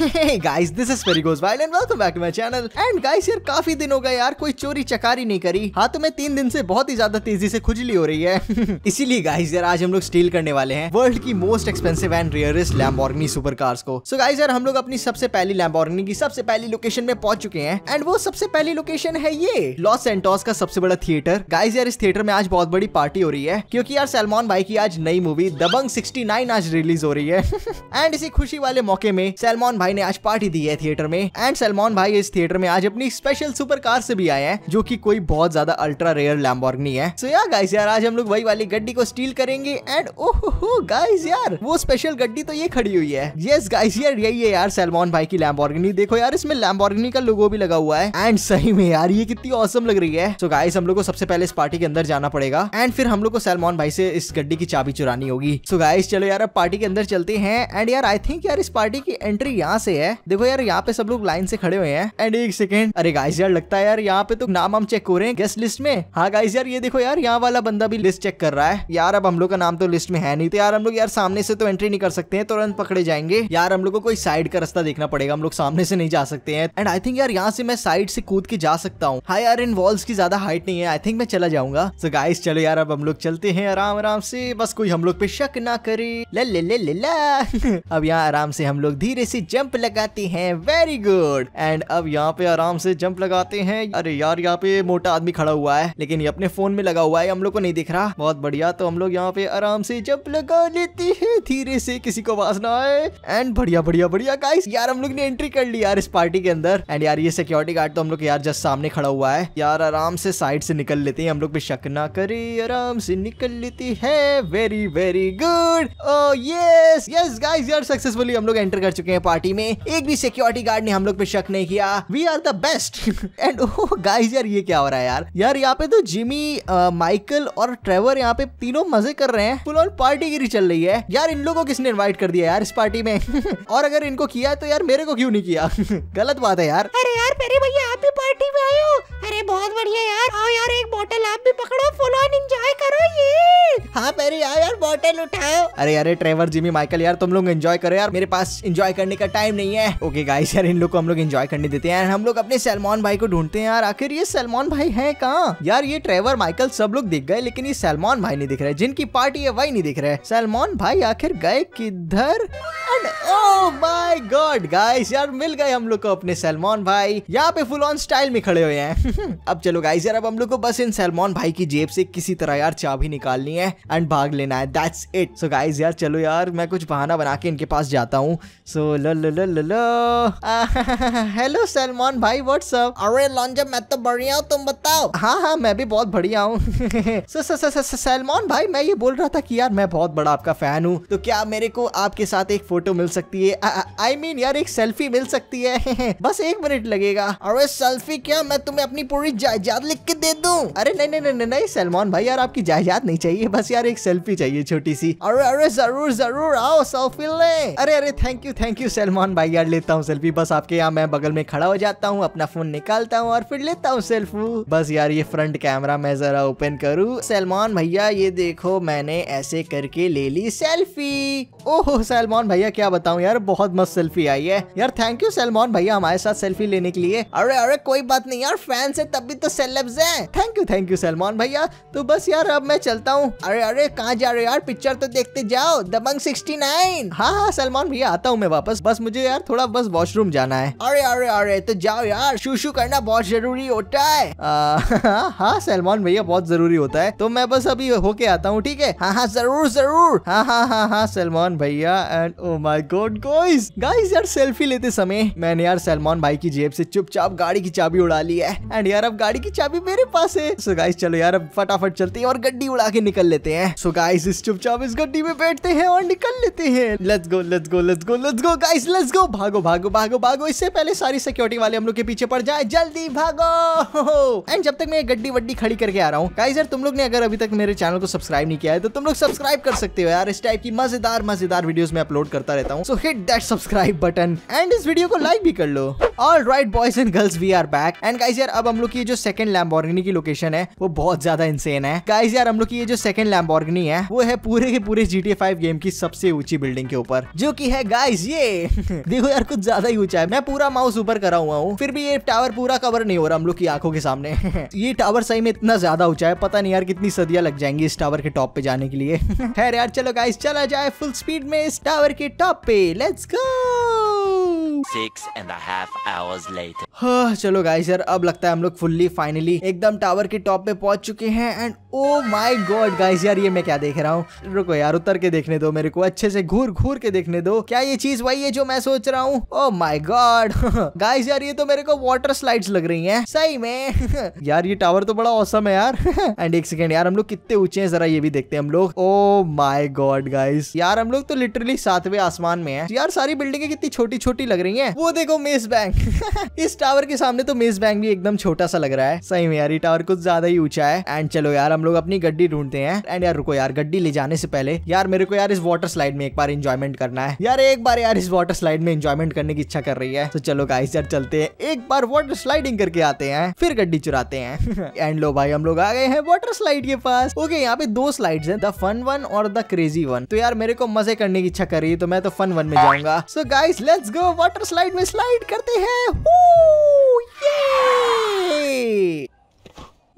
Guys this is very goes violent welcome back to my channel and guys यार काफी दिन हो गए यार कोई चोरी चकारी नहीं करी हाथ में तीन दिन से बहुत ही ज्यादा तेजी से खुजली हो रही है इसीलिए गाइस यार आज हम लोग स्टील करने वाले हैं वर्ल्ड की most expensive and rarest Lamborghini super cars को सो so गाइस यार हम लोग अपनी सबसे पहली लैम्बोर्गिनी की सबसे पहली लोकेशन में पहुंच चुके हैं एंड वो सबसे पहली लोकेशन है ये लॉस सेंटोस का सबसे बड़ा थिएटर गाइस यार इस थिएटर में आज बहुत बड़ी पार्टी हो रही है क्योंकि यार सलमान भाई की आज नई मूवी दबंग सिक्सटी आज रिलीज हो रही है एंड इसी खुशी वाले मौके में सलमान भाई ने आज पार्टी दी है थिएटर में एंड सलमान भाई इस थिएटर में आज अपनी स्पेशल सुपर कार से भी आए हैं जो की कोई बहुत ज्यादा अल्ट्रा रेयर लैम्बोर्गनी है सो so यार गाइस यार आज हम लोग वही वाली गड्डी को स्टील करेंगे एंड ओहो गाइस यार वो स्पेशल गड्डी तो ये खड़ी हुई है यस गाइस यार यही है यार सलमान भाई की लैम्बोर्गनी देखो यार इसमें लैम्बोर्गनी का लोगो भी लगा हुआ है एंड सही में यार ये कितनी औसम लग रही है सो so गाइस हम लोग को सबसे पहले इस पार्टी के अंदर जाना पड़ेगा एंड फिर हम लोग को सलमान भाई से इस गड्डी की चाबी चुरानी होगी सो so गाइस चलो यार अब पार्टी के अंदर चलते हैं एंड यार आई थिंक यार इस पार्टी की एंट्री यहाँ यहाँ से है देखो यार यहाँ पे सब लोग लाइन से खड़े हुए हैं एंड एक सेकेंड अरे गाइस यार लगता है यार यहाँ पे तो नाम हम चेक हो रहे हैं गेस्ट लिस्ट में हाँ गाइस यार ये देखो यार यहाँ वाला बंदा भी लिस्ट चेक कर रहा है यार अब हम लोग का नाम तो लिस्ट में है नहीं तो यार हम लोग यार सामने से तो एंट्री नहीं कर सकते हैं तुरंत पकड़े जाएंगे यार हम लोग कोई साइड का रास्ता देखना पड़ेगा हम लोग सामने से नहीं जा सकते हैं एंड आई थिंक यार यहाँ से मैं साइड से कूद के जा सकता हूँ हाई यार इन वॉल्स की ज्यादा हाइट नहीं है आई थिंक मैं चला जाऊंगा तो गाइस चलो यार अब हम लोग चलते हैं आराम आराम से बस कोई हम लोग पे शक ना करे ले ले ले ले ला अब यहाँ आराम से हम लोग धीरे से जा जंप लगाती है वेरी गुड एंड अब यहाँ पे आराम से जंप लगाते हैं अरे यार यहाँ पे मोटा आदमी खड़ा हुआ है लेकिन ये अपने फोन में लगा हुआ है हम लोग को नहीं दिख रहा बहुत बढ़िया तो हम लोग यहाँ पे आराम से जंप लगा लेते हैं धीरे से किसी को आवाज ना आए एंड बढ़िया बढ़िया बढ़िया गाइस यार हम लोग ने एंट्री कर ली यार इस पार्टी के अंदर एंड यार ये सिक्योरिटी गार्ड तो हम लोग यार जस्ट सामने खड़ा हुआ है यार आराम से साइड से निकल लेते हैं हम लोग पे शक ना करे आराम से निकल लेते हैं very very good oh yes yes guys यार सक्सेसफुली हम लोग एंटर कर चुके हैं पार्टी पार्टी में एक भी सिक्योरिटी गार्ड ने हम लोग पे शक नहीं किया we are the best and guys यार ये क्या हो रहा है यार यार यहाँ पे तो जिमी माइकल uh, और ट्रेवर यहाँ पे तीनों मजे कर रहे हैं फुल ऑन पार्टी गिरी चल रही है यार इन लोगों को किसने इन्वाइट कर दिया यार इस पार्टी में और अगर इनको किया तो यार मेरे को क्यों नहीं किया गलत बात है यार अरे यार मेरे भैया बहुत बढ़िया यार आओ यार एक बोतल आप भी पकड़ो फुल ऑन एंजॉय करो ये हाँ पहले आओ यार बोतल उठाओ अरे यार ट्रेवर जिमी माइकल यार तुम लोग एंजॉय करो यार मेरे पास एंजॉय करने का टाइम नहीं है ओके गाइस यार इन लोग को हम लोग एंजॉय करने देते हैं हम लोग अपने सलमान भाई को ढूंढते हैं यार आखिर ये सलमान भाई है कहाँ यार ये ट्रेवर माइकल सब लोग दिख गए लेकिन ये सलमान भाई नहीं दिख रहे जिनकी पार्टी है वही नहीं दिख रहे सलमान भाई आखिर गए किधर माय गॉड गाइस यार मिल गए हम लोग को अपने सलमान भाई यहाँ पे फुल ऑन स्टाइल में खड़े हुए हैं अब चलो गाइज यार अब हम लोग को बस इन सलमान भाई की जेब से किसी तरह यार चाबी निकालनी है एंड भाग लेना है दैट्स इट सो गाइज यार चलो यार मैं कुछ बहाना बना के इनके पास जाता हूँ सो लो लो लो लो हेलो सलमान भाई व्हाट्सअप अरे लॉन्जा मैं तो बढ़िया हूँ तुम बताओ हाँ हाँ मैं भी बहुत बढ़िया हूँ सलमान भाई मैं ये बोल रहा था कि यार मैं बहुत बड़ा आपका फैन हूँ तो क्या मेरे को आपके साथ एक फोटो मिल सकती है आई I मीन mean, यार एक सेल्फी मिल सकती है बस एक मिनट लगेगा अरे सेल्फी क्या मैं तुम्हें अपनी पूरी जायदाद लिख के दे दू अरे नहीं नहीं नहीं नहीं सलमान भाई यार आपकी जायदाद नहीं चाहिए बस यार एक सेल्फी चाहिए छोटी सी अरे अरे जरूर जरूर आओ सेल्फी ले अरे अरे thank you thank you Salman भाई यार लेता हूँ सेल्फी बस आपके यहाँ मैं बगल में खड़ा हो जाता हूँ अपना फोन निकालता हूँ और फिर लेता हूँ सेल्फी बस यार ये फ्रंट कैमरा मैं जरा ओपन करूँ सलमान भैया ये देखो मैंने ऐसे करके ले ली सेल्फी ओहो सलमान भैया क्या बताऊँ यार बहुत मस्त सेल्फी आई है यार थैंक यू सलमान भैया हमारे साथ सेल्फी लेने के लिए अरे अरे कोई बात नहीं यार फैन से तब भी तो सेलेब्स हैं thank you thank you Salman भैया तो बस यार अब मैं चलता हूँ अरे अरे कहाँ जा रहे हो यार पिक्चर तो देखते जाओ दबंग सिक्सटी नाइन हाँ हाँ सलमान भैया आता हूँ मैं वापस बस मुझे यार थोड़ा बस वॉशरूम जाना है अरे अरे अरे तो जाओ यार शू करना बहुत जरूरी होता है हाँ सलमान भैया बहुत जरूरी होता है तो मैं बस अभी होके आता हूँ ठीक है हाँ हाँ जरूर जरूर हाँ हाँ हाँ हाँ सलमान भैया एंड ओ माई गोड गाइस गाइस यार सेल्फी लेते समय मैंने यार सलमान भाई की जेब से चुपचाप गाड़ी की चाबी उड़ा ली है एंड यार अब गाड़ी की चाबी मेरे पास है सो गाइस चलो यार अब फटाफट चलते हैं और गड्डी उड़ा के निकल लेते हैं सो गाइस इस चुपचाप इस गड्डी में बैठते हैं और निकल लेते हैं let's go let's go let's go let's go guys let's go भागो भागो भागो भागो इससे पहले सारी सिक्योरिटी वाले हम लोग के पीछे पड़ जाए जल्दी भागो एंड जब तक मैं गड्डी वड्डी खड़ी करके आ रहा हूँ गाइस यार तुम लोग ने अगर अभी तक मेरे चैनल को सब्सक्राइब नहीं किया है तो तुम लोग सब्सक्राइब कर सकते हो यार इस टाइप की मजेदार मजेदार वीडियो में अपलोड करता रहता हूँ so hit that subscribe button and इस वीडियो को लाइक भी कर लो all right boys and girls we are back and guys यार अब हम लोग की जो सेकंड लैम्बोर्गनी की लोकेशन है वो बहुत ज्यादा इंसेन है गाइस यार हम लोग की ये जो सेकंड लैम्बोर्गनी है वो है पूरे के पूरे जीटीए फाइव गेम की सबसे ऊंची बिल्डिंग के ऊपर जो की है गाइज ये देखो यार कुछ ज्यादा ही ऊंचा है मैं पूरा माउस ऊपर करा हुआ हूँ फिर भी ये टावर पूरा कवर नहीं हो रहा हम लोग की आंखों के सामने ये टावर सही में इतना ज्यादा ऊंचा है पता नहीं यार कितनी सदियां लग जाएंगी इस टावर के टॉप पे जाने के लिए खैर यार चलो गाइस चला जाए फुल स्पीड में इस टावर के टॉप पे let's go Six and a half hours later. हाँ, चलो गाइस यार अब लगता है हम लोग फुल्ली फाइनली एकदम टावर के टॉप पे पहुंच चुके हैं and oh my god guys यार ये मैं क्या देख रहा हूँ रुको यार उतर के देखने दो मेरे को अच्छे से घूर घूर के देखने दो क्या ये चीज वही है जो मैं सोच रहा हूँ ओ माय गॉड गाइस यार ये तो मेरे को वाटर स्लाइड लग रही है सही में यार ये टावर तो बड़ा औसम है यार एंड एक सेकेंड यार हम लोग कितने ऊंचे है जरा ये भी देखते हैं हम लोग ओ माई गॉड गाइस यार हम लोग तो लिटरली सातवें आसमान में है यार सारी बिल्डिंगे कितनी छोटी छोटी लग रही रही है वो देखो मेस बैंक इस टावर के सामने तो मेस बैंक भी एकदम छोटा सा लग रहा है सही में यार ये टावर कुछ ज्यादा ही ऊंचा है एंड चलो यार हम लोग अपनी गड्डी ढूंढते हैं एंड यार रुको यार गड्डी ले जाने से पहले यार मेरे को यार इस वाटर स्लाइड में एक बार इंजॉयमेंट करना है यार एक बार यार इस वाटर स्लाइड में इंजॉयमेंट करने की इच्छा कर रही है तो चलो गाइस यार चलते हैं एक बार वाटर स्लाइडिंग करके आते हैं फिर गड्डी चुराते हैं एंड लो भाई हम लोग आ गए हैं वाटर स्लाइड के पास ओके यहाँ पे दो स्लाइड है द फन वन और द क्रेजी वन तो यार मेरे को मजे करने की इच्छा कर रही है तो मैं तो फन वन में जाऊंगा so guys let's go water water slide में स्लाइड करते हैं ये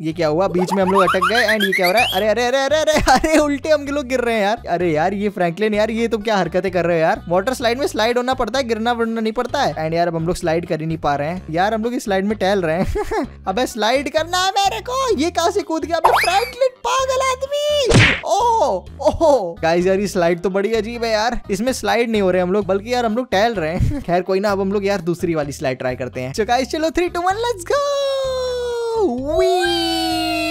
ये क्या हुआ बीच में हम लोग अटक गए एंड ये क्या हो रहा है अरे अरे अरे अरे अरे अरे उल्टे हम लोग गिर रहे हैं यार अरे यार ये फ्रैंकलिन यार ये तुम क्या हरकतें कर रहे हो यार वाटर स्लाइड में स्लाइड होना पड़ता है गिरना वरना नहीं पड़ता है एंड यार अब हम लोग स्लाइड कर ही नहीं पा रहे हैं यार हम लोग इस स्लाइड में टहल रहे हैं अब स्लाइड करना है मेरे को ये कहा से कूद गया फ्रैंकलिन पागल आदमी ओह ओहो गाइस यार ये स्लाइड तो बड़ी अजीब है यार इसमें स्लाइड नहीं हो रहे हम लोग बल्कि यार हम लोग टहल रहे हैं खैर कोई ना अब हम लोग यार दूसरी वाली स्लाइड ट्राई करते हैं चलो three two one let's go Woo! Wee!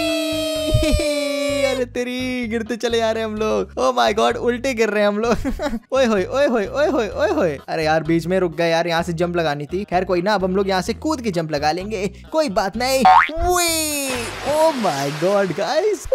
तेरी गिरते चले जा रहे हम लोग ओ माई गॉड उल्टे गिर रहे हैं हम लोग ओए होए ओए होए ओए होए ओए होए अरे यार बीच में रुक गए यार यहाँ से जंप लगानी थी खैर कोई ना अब हम लोग यहाँ से कूद के जंप लगा लेंगे कोई बात नहीं ओ माय गॉड गाइस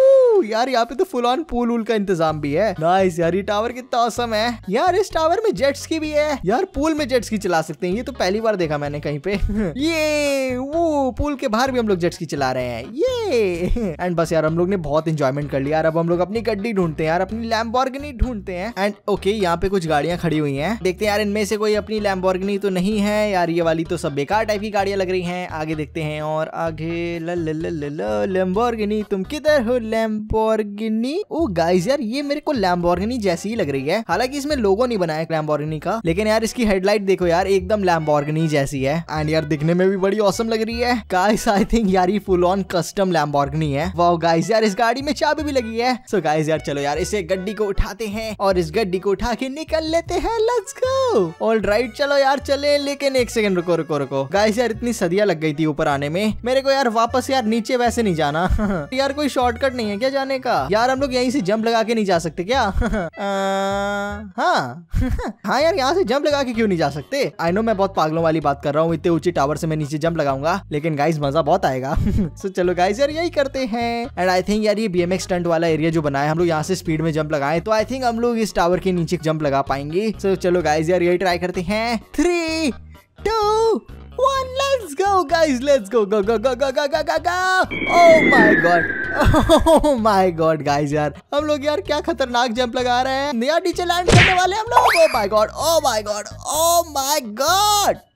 यार यहाँ पे तो फुल ऑन पूल उल का इंतजाम भी है नाइस यार ये टावर कितना औसम है यार इस टावर में जेट्स की भी है यार पूल में जेट्स की चला सकते हैं ये तो पहली बार देखा मैंने कहीं पे ये वो पूल के बाहर भी हम लोग जेट्स की चला रहे हैं ये एंड बस यार हम लोग ने बहुत इंजॉयमेंट कर लिया यार अब हम लोग अपनी गड्डी ढूंढते हैं यार अपनी लैम्बॉर्गनी ढूंढते हैं एंड ओके यहाँ पे कुछ गाड़ियां खड़ी हुई हैं देखते हैं यार इनमें से कोई अपनी लैम्बोर्गिनी तो नहीं है यार ये वाली तो सब बेकार टाइप की गाड़ियां लग रही है आगे देखते हैं और आगे लैम्बोर्गिनी तुम किधर हो लैम्बोर्गिनी ओ गाइस यार ये मेरे को लैम्बोर्गिनी जैसी ही लग रही है हालांकि इसमें लोगों नहीं बनाया लैम्बोर्गिनी का लेकिन यार इसकी हेडलाइट देखो यार एकदम लैम्बोर्गनी जैसी है एंड यार दिखने में भी बड़ी औसम लग रही है गाइस आई थिंक यार ये फुल ऑन कस्टम लैम्बोर्गिनी है वाओ गाइस यार इस गाड़ी में चाबी भी लगी है सो so गाइस यार चलो यार इसे गड्डी को उठाते हैं और इस गड्डी को उठा के निकल लेते हैं लेट्स गो ऑल राइट चलो यार चले लेकिन एक सेकंड रुको रुको रुको गाइस यार इतनी सदियां लग गई थी ऊपर आने में मेरे को यार वापस यार नीचे वैसे नहीं जाना यार कोई शॉर्टकट नहीं है क्या जाने का यार हम लोग यहीं से जंप लगा के नहीं जा सकते क्या हाँ हाँ यार यहाँ से जंप लगा के क्यों नहीं जा सकते आई नो मैं बहुत पागलों वाली बात कर रहा हूँ इतने ऊंचे टावर से मैं नीचे जंप लगाऊंगा लेकिन गाइस मजा बहुत आएगा सो so, चलो गाइस यार यही करते हैं एंड आई थिंक यार ये बी एम स्टंट वाला एरिया जो बनाया हम लोग यहाँ से स्पीड में जंप लगाए तो आई थिंक हम लोग इस टावर के नीचे जंप लगा पाएंगे तो so, चलो गाइज यार यही ट्राई करते हैं three two one. Let's go, guys. Let's go, go, go, go, go, go, go, go, go. Oh my god. Oh my god, guys, यार हम लोग यार क्या खतरनाक जंप लगा रहे हैं नया नीचे लैंड करने वाले हम लोग oh my god oh my god oh my god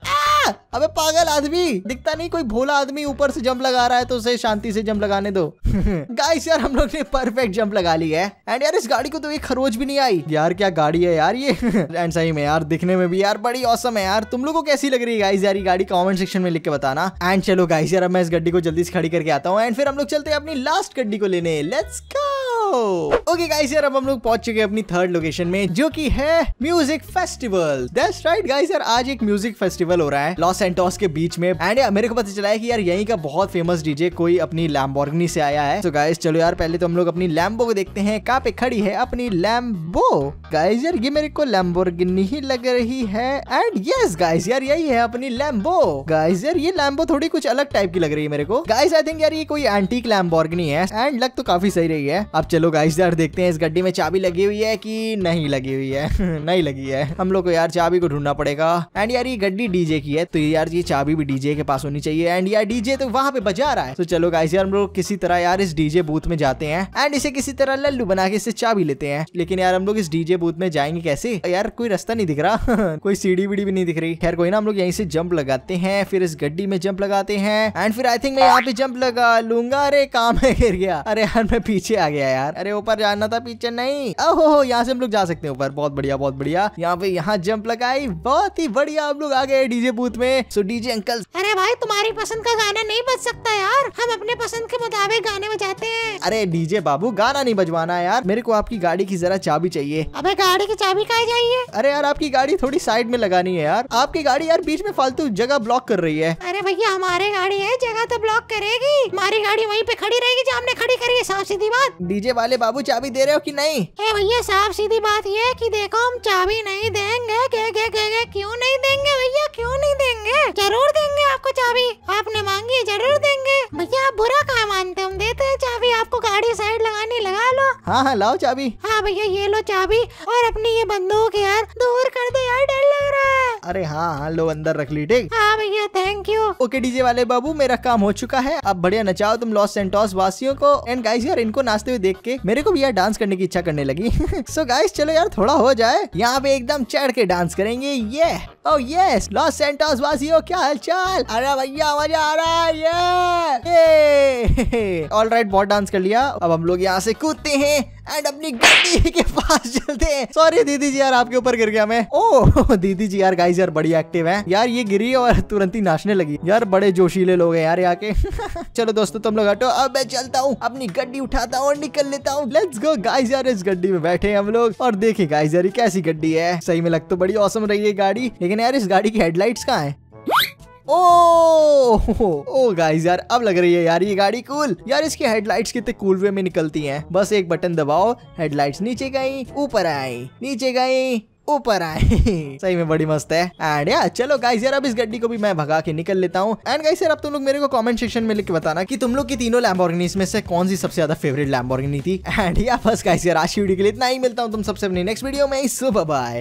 अबे पागल आदमी दिखता नहीं कोई भोला आदमी ऊपर से जंप लगा रहा है तो उसे शांति से जंप लगाने दो गाइस यार हम लोग ने परफेक्ट जंप लगा ली है एंड यार इस गाड़ी को तो एक खरोज भी नहीं आई यार क्या गाड़ी है यार ये एंड सही में यार दिखने में भी यार बड़ी औसम है यार तुम लोग को कैसी लग रही है गाइस यार ये गाड़ी कमेंट सेक्शन में लिख के बताना एंड चलो गाइस यार अब मैं इस गड्डी को जल्दी से खड़ी करके आता हूँ एंड फिर हम लोग चलते हैं अपनी लास्ट गड्डी को लेने लेट्स गो ओके गाइस यार अब हम लोग पहुंच चुके हैं अपनी थर्ड लोकेशन में जो कि है music festival that's right guys यार आज एक म्यूजिक फेस्टिवल हो रहा है लॉस एंटोस के बीच में एंड मेरे को पता चला है कि यार यहीं का बहुत फेमस डीजे कोई अपनी लैम्बोर्गिनी से आया है तो so गाइस चलो यार पहले तो हम लोग अपनी लैम्बो को देखते हैं कहाँ पे खड़ी है अपनी लैम्बो गाइस यार ये मेरे को लैम्बोर्गिनी ही लग रही है एंड यस गाइस यार यही है अपनी लैम्बो गाइस यार ये लैम्बो थोड़ी कुछ अलग टाइप की लग रही है मेरे को गाइस आई थिंक यार ये कोई एंटीक लैम्बोर्गिनी है एंड लग तो काफी सही रही है अब चलो चलो गाइस यार देखते हैं इस गड्डी में चाबी लगी हुई है कि नहीं लगी हुई है नहीं लगी है हम लोग को यार चाबी को ढूंढना पड़ेगा एंड यार ये गड्डी डीजे की है तो यार ये चाबी भी डीजे के पास होनी चाहिए एंड यार डीजे तो वहाँ पे बजा रहा है तो चलो गाइस यार हम लोग किसी तरह यार इस डीजे बूथ में जाते हैं एंड इसे किसी तरह लल्लू बना के इसे चाबी लेते हैं लेकिन यार हम लोग इस डीजे बूथ में जाएंगे कैसे यार कोई रास्ता नहीं दिख रहा कोई सीढ़ी वीडी भी नहीं दिख रही खैर कोई ना हम लोग यहीं से जंप लगाते हैं फिर इस गड्डी में जंप लगाते हैं एंड फिर आई थिंक मैं यहाँ पे जंप लगा लूंगा अरे काम है गिर गया अरे यार मैं पीछे आ गया यार यार अरे ऊपर जाना था पीछे नहीं ओहो हो यहाँ से हम लोग जा सकते हैं ऊपर बहुत बढ़िया बहुत बढ़िया यहाँ पे यहाँ जंप लगाई बहुत ही बढ़िया हम लोग आ गए डीजे बूथ में सो डीजे अंकल अरे भाई तुम्हारी पसंद का गाना नहीं बज सकता यार हम अपने पसंद के मुताबिक गाने बजाते हैं अरे डीजे बाबू गाना नहीं बजवाना यार मेरे को आपकी गाड़ी की जरा चाबी चाहिए अबे गाड़ी की चाबी कहा चाहिए अरे यार आपकी गाड़ी थोड़ी साइड में लगानी है यार आपकी गाड़ी यार बीच में फालतू जगह ब्लॉक कर रही है अरे भैया हमारे गाड़ी है जगह तो ब्लॉक करेगी हमारी गाड़ी वहीं पे खड़ी रहेगी जो हमने खड़ी करी है साफ सीधी बात डीजे ये वाले बाबू चाबी दे रहे हो कि नहीं ए भैया साफ सीधी बात ये कि देखो हम चाबी नहीं देंगे के, के, के, के, क्यों नहीं देंगे भैया क्यों नहीं देंगे जरूर देंगे आपको चाबी आपने मांगी जरूर देंगे भैया आप बुरा कहा मानते हम देते हैं चाबी आपको गाड़ी साइड लगा हाँ हाँ लाओ चाबी हाँ भैया ये लो चाबी और अपनी ये बंदूक यार दूर कर दे यार डर लग रहा है अरे हाँ हाँ लो अंदर रख ली ठीक हाँ भैया थैंक यू ओके डीजे वाले बाबू मेरा काम हो चुका है अब बढ़िया नचाओ तुम लॉस सेंटोस वासियों को एंड गाइस यार इनको नाचते हुए देख के मेरे को भी यार डांस करने की इच्छा करने लगी सो so गाइस चलो यार थोड़ा हो जाए यहाँ पे एकदम चढ़ के डांस करेंगे ये ओ यस लॉस सेंटोस वासियों क्या चाल अरे भैया मजा आ रहा है ये ऑल राइट बहुत डांस कर लिया अब हम लोग यहाँ से कूदते हैं एंड अपनी गड्डी के पास चलते हैं सॉरी दीदी जी यार आपके ऊपर गिर गया मैं ओ oh, दीदी जी यार गाइस यार बड़ी एक्टिव है यार ये गिरी और तुरंत ही नाचने लगी यार बड़े जोशीले लोग हैं यार यहाँ के चलो दोस्तों तुम लोग हटो अब मैं चलता हूँ अपनी गड्डी उठाता हूँ और निकल लेता हूँ लेट्स गो गाइस यार इस गड्डी में बैठे हम लोग और देखे गाइस यार कैसी गड्डी है सही में लग तो बड़ी औसम रही है गाड़ी लेकिन यार इस गाड़ी की हेडलाइट कहाँ है ओ ओ गाइस यार अब लग रही है यार ये गाड़ी कूल यार इसकी हेडलाइट्स कितने कूल वे में निकलती हैं बस एक बटन दबाओ हेडलाइट्स नीचे गई ऊपर आई नीचे गई ऊपर आए सही में बड़ी मस्त है एंड यार चलो गाइस यार अब इस गड्डी को भी मैं भगा के निकल लेता हूँ एंड गाइस यार अब तुम लोग मेरे को कमेंट सेक्शन में लिख के बताना कि तुम लोग की तीनों लैम्बोर्गिनी में से कौन सी सबसे ज्यादा फेवरेट लैम्बोर्गिनी थी एंड या बस गाइस यार आज की वीडियो के लिए इतना ही मिलता हूँ तुम सबसे अपनी नेक्स्ट वीडियो में सुबह बाय